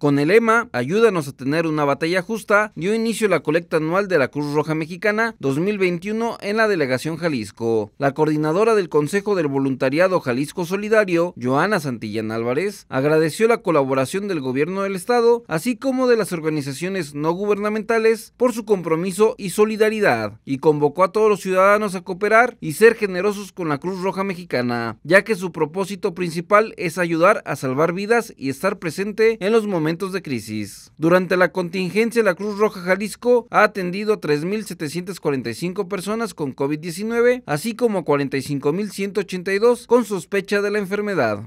Con el lema Ayúdanos a tener una batalla justa, dio inicio la colecta anual de la Cruz Roja Mexicana 2021 en la delegación Jalisco. La coordinadora del Consejo del Voluntariado Jalisco Solidario, Joana Santillán Álvarez, agradeció la colaboración del gobierno del estado, así como de las organizaciones no gubernamentales por su compromiso y solidaridad, y convocó a todos los ciudadanos a cooperar y ser generosos con la Cruz Roja Mexicana, ya que su propósito principal es ayudar a salvar vidas y estar presente en los momentos de crisis. Durante la contingencia, la Cruz Roja Jalisco ha atendido a 3.745 personas con COVID-19, así como 45.182 con sospecha de la enfermedad.